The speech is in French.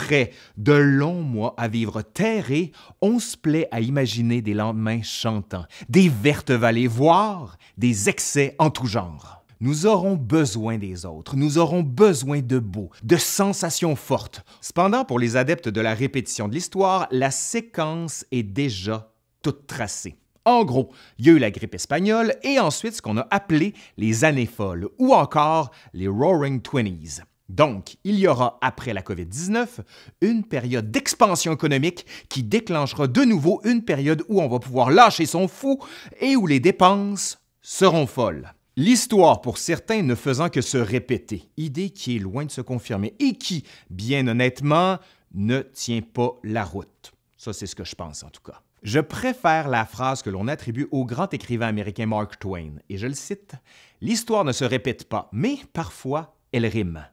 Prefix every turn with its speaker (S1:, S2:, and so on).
S1: Après de longs mois à vivre terrés, on se plaît à imaginer des lendemains chantants, des vertes vallées, voire des excès en tout genre. Nous aurons besoin des autres, nous aurons besoin de beaux, de sensations fortes. Cependant, pour les adeptes de la répétition de l'histoire, la séquence est déjà toute tracée. En gros, il y a eu la grippe espagnole et ensuite ce qu'on a appelé les années folles ou encore les Roaring Twenties. Donc, il y aura, après la COVID-19, une période d'expansion économique qui déclenchera de nouveau une période où on va pouvoir lâcher son fou et où les dépenses seront folles. L'histoire, pour certains, ne faisant que se répéter, idée qui est loin de se confirmer et qui, bien honnêtement, ne tient pas la route. Ça, c'est ce que je pense en tout cas. Je préfère la phrase que l'on attribue au grand écrivain américain Mark Twain, et je le cite, L'histoire ne se répète pas, mais parfois elle rime.